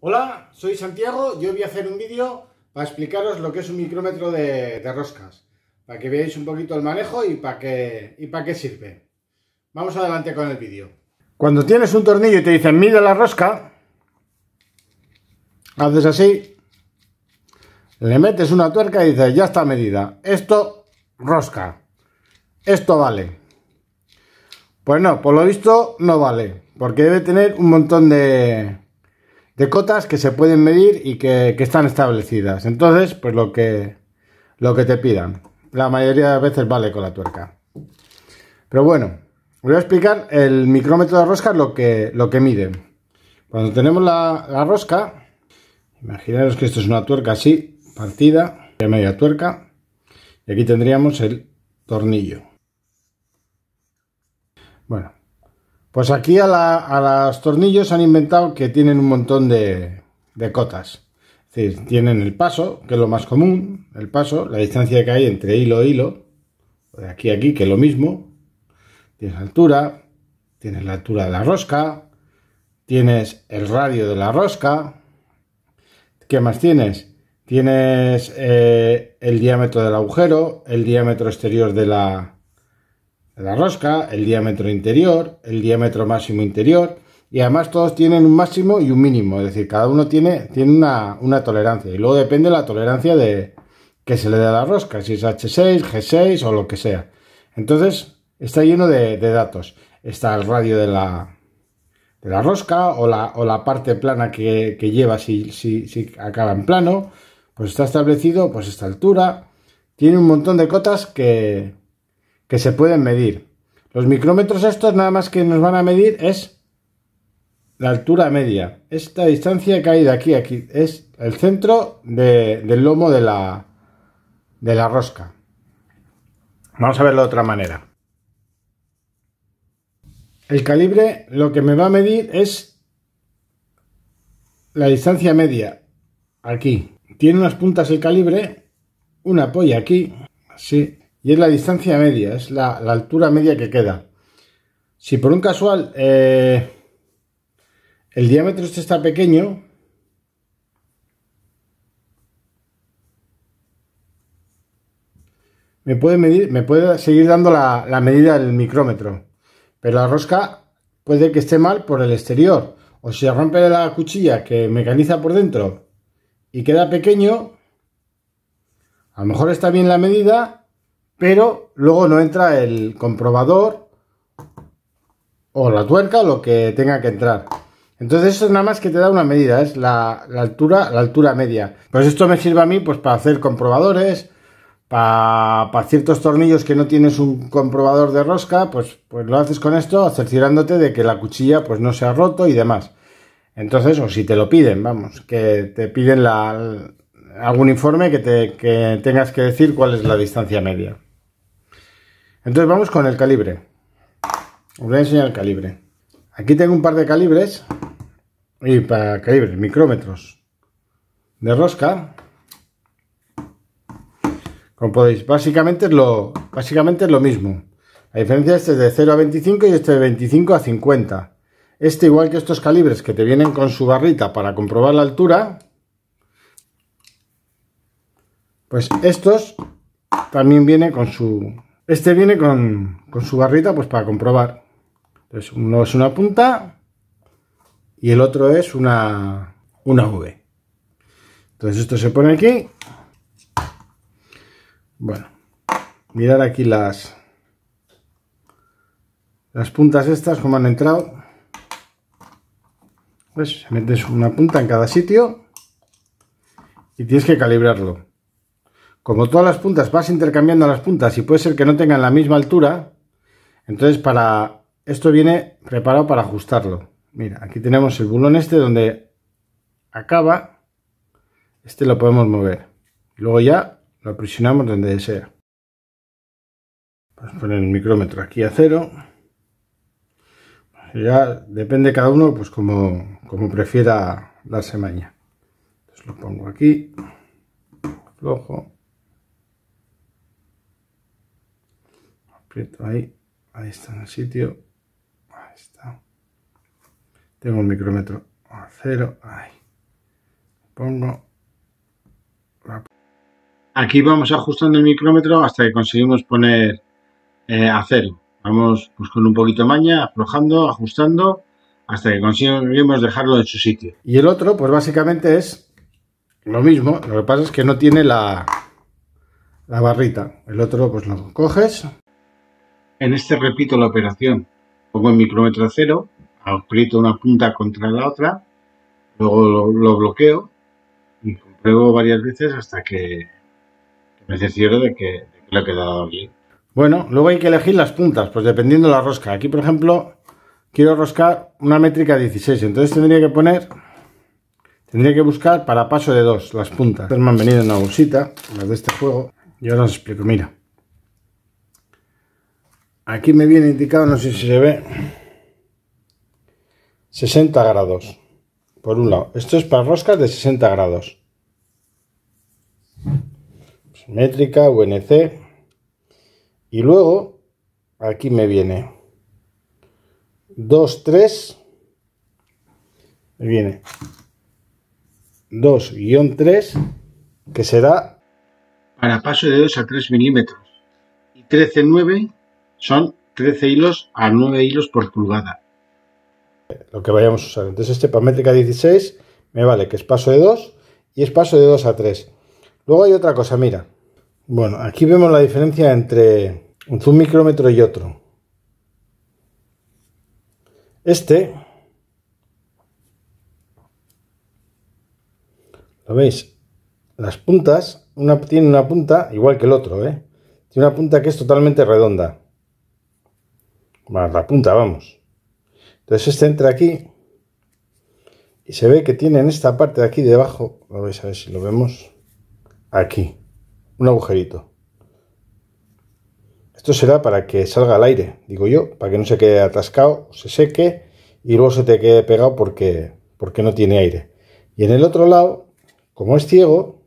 Hola, soy Santiago yo voy a hacer un vídeo para explicaros lo que es un micrómetro de, roscas, para que veáis un poquito el manejo y para qué, y para qué sirve. Vamos adelante con el vídeo. Cuando tienes un tornillo y te dicen mide la rosca, haces así, le metes una tuerca y dices ya está medida, esto rosca, esto vale. Pues no, por lo visto no vale, porque debe tener un montón de, de cotas que se pueden medir y que, están establecidas. Entonces, pues lo que, lo que te pidan. La mayoría de veces vale con la tuerca. Pero bueno, voy a explicar el micrómetro de rosca lo que, lo que mide. Cuando tenemos la, rosca, imaginaros que esto es una tuerca así, partida, de media tuerca, y aquí tendríamos el tornillo. Bueno, pues aquí a, los tornillos han inventado que tienen un montón de, cotas. Es tienen el paso, que es lo más común, el paso, la distancia que hay entre hilo e hilo, de aquí a aquí, que es lo mismo. Tienes altura, tienes la altura de la rosca, tienes el radio de la rosca. ¿Qué más tienes? Tienes eh, el diámetro del agujero, el diámetro exterior de la, la rosca, el diámetro interior, el diámetro máximo interior y además todos tienen un máximo y un mínimo, es decir, cada uno tiene, tiene una, tolerancia y luego depende la tolerancia de que se le dé a la rosca, si es H6, G6 o lo que sea. Entonces está lleno de, datos. Está el radio de la, de la rosca o la, o la parte plana que, lleva si, si, si acaba en plano, pues está establecido pues esta altura. Tiene un montón de cotas que, que se pueden medir. Los micrómetros estos nada más que nos van a medir es la altura media. Esta distancia que hay de aquí a aquí es el centro del lomo de la, de la rosca. Vamos a verlo de otra manera. El calibre lo que me va a medir es la distancia media. Aquí. Tiene unas puntas el calibre, una polla aquí, así, y es la distancia media, es la, altura media que queda. Si por un casual eh, el diámetro este está pequeño, me puede, medir, me puede seguir dando la, medida del micrómetro. Pero la rosca puede que esté mal por el exterior. O si se rompe la cuchilla que mecaniza por dentro y queda pequeño, a lo mejor está bien la medida pero luego no entra el comprobador o la tuerca, o lo que tenga que entrar. Entonces eso nada más que te da una medida, es la, altura, la altura media. Pues esto me sirve a mí pues, para hacer comprobadores, para, ciertos tornillos que no tienes un comprobador de rosca, pues, pues, lo haces con esto, cerciorándote de que la cuchilla pues no se ha roto y demás. Entonces, o si te lo piden, vamos, que te piden algún informe que, te, que tengas que decir cuál es la distancia media. Entonces vamos con el calibre. Os voy a enseñar el calibre. Aquí tengo un par de calibres. Y para calibres, micrómetros. De rosca. Como podéis, básicamente es lo, básicamente es lo mismo. La diferencia este es de 0 a 25 y este de 25 a 50. Este, igual que estos calibres que te vienen con su barrita para comprobar la altura, pues estos también vienen con su, este viene con, su barrita pues para comprobar. Entonces uno es una punta y el otro es una, una V. Entonces esto se pone aquí. Bueno, mirar aquí las, las puntas estas, como han entrado. Pues metes una punta en cada sitio y tienes que calibrarlo como todas las puntas vas intercambiando las puntas y puede ser que no tengan la misma altura, entonces para esto viene preparado para ajustarlo. Mira, aquí tenemos el bulón este donde acaba, este lo podemos mover. Luego ya lo presionamos donde desea. Vamos a poner el micrómetro aquí a cero. Ya depende cada uno, pues como, prefiera la semaña. Entonces lo pongo aquí, flojo. ahí, ahí está en el sitio, ahí está. Tengo el micrómetro a cero, ahí. Pongo. Aquí vamos ajustando el micrómetro hasta que conseguimos poner eh, a cero. Vamos pues, con un poquito de maña, aflojando, ajustando, hasta que conseguimos dejarlo en su sitio. Y el otro, pues básicamente es lo mismo, lo que pasa es que no tiene la, la barrita. El otro, pues lo coges, en este repito la operación. Pongo el micrómetro cero, aprieto una punta contra la otra, luego lo, bloqueo y compruebo varias veces hasta que me desciero de que, de que lo quedado bien. Bueno, luego hay que elegir las puntas, pues dependiendo de la rosca. Aquí, por ejemplo, quiero roscar una métrica 16, entonces tendría que poner, tendría que buscar para paso de dos las puntas. me han venido en una bolsita, las de este juego, yo ahora os explico, mira. Aquí me viene indicado, no sé si se ve, 60 grados. Por un lado, esto es para roscas de 60 grados. Métrica, UNC. Y luego, aquí me viene 2, 3. Me viene 2-3, que será para paso de 2 a 3 milímetros. Y 13-9, son 13 hilos a 9 hilos por pulgada. Lo que vayamos a usar. Entonces este para métrica 16 me vale que es paso de 2 y es paso de 2 a 3. Luego hay otra cosa, mira. Bueno, aquí vemos la diferencia entre un micrómetro y otro. Este, ¿lo veis? Las puntas, una tiene una punta igual que el otro, ¿eh? Tiene una punta que es totalmente redonda más la punta, vamos. Entonces este entra aquí y se ve que tiene en esta parte de aquí debajo, a ver si lo vemos, aquí, un agujerito. Esto será para que salga el aire, digo yo, para que no se quede atascado, se seque y luego se te quede pegado porque, porque no tiene aire. Y en el otro lado, como es ciego,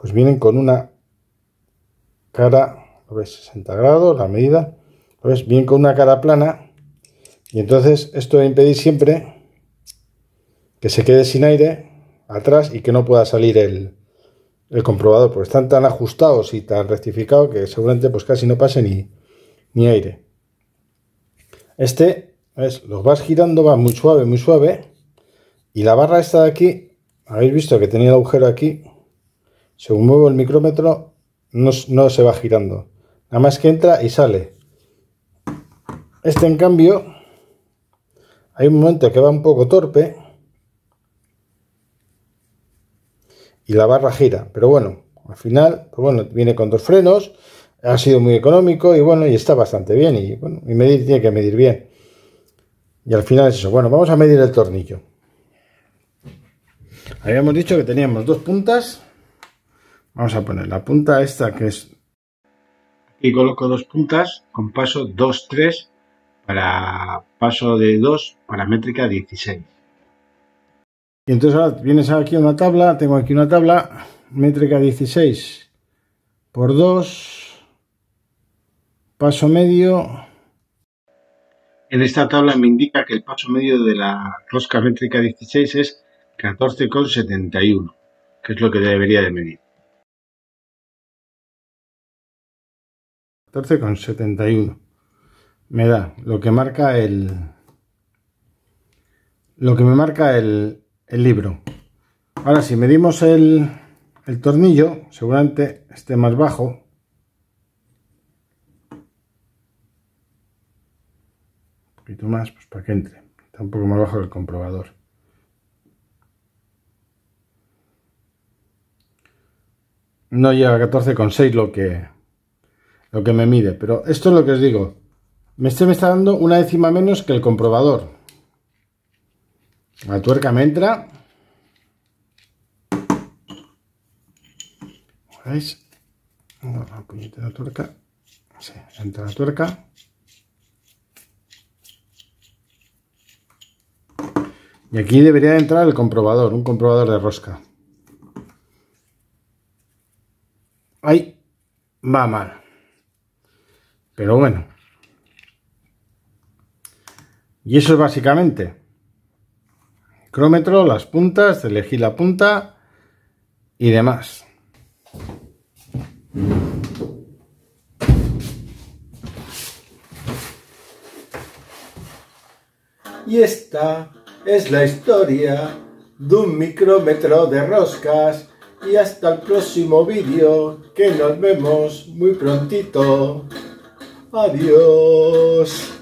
pues vienen con una cara, lo ves, 60 grados, la medida, lo ves, vienen con una cara plana y entonces esto va a impedir siempre que se quede sin aire atrás y que no pueda salir el, el comprobador, porque están tan ajustados y tan rectificados que seguramente pues casi no pase ni, ni aire. Este, ¿ves? los vas girando, va muy suave, muy suave. Y la barra esta de aquí, habéis visto que tenía el agujero aquí, según muevo el micrómetro, no, se va girando. Nada más que entra y sale. Este, en cambio, hay un momento que va un poco torpe y la barra gira. Pero bueno, al final, pues bueno, viene con dos frenos, ha sido muy económico y bueno, y está bastante bien. Y bueno, y medir tiene que medir bien. Y al final es eso. Bueno, vamos a medir el tornillo. Habíamos dicho que teníamos dos puntas Vamos a poner la punta esta que es... Y coloco dos puntas con paso 2-3 para paso de 2 para métrica 16. Y entonces ahora vienes aquí a una tabla, tengo aquí una tabla, métrica 16 por 2, paso medio. En esta tabla me indica que el paso medio de la rosca métrica 16 es 14,71, que es lo que debería de medir. 14,71 me da lo que marca el lo que me marca el, libro ahora si medimos el, el tornillo seguramente esté más bajo un poquito más pues para que entre está un poco más bajo el comprobador no llega a 14,6 lo que lo que me mide. Pero esto es lo que os digo. Este me está dando una décima menos que el comprobador. La tuerca me entra. ¿Veis? No, la tuerca. Sí, entra la tuerca. Y aquí debería entrar el comprobador, un comprobador de rosca. Ahí va mal. Pero bueno. Y eso es básicamente. Crómetro, las puntas, elegí la punta y demás. Y esta es la historia de un micrómetro de roscas y hasta el próximo vídeo que nos vemos muy prontito. Adiós.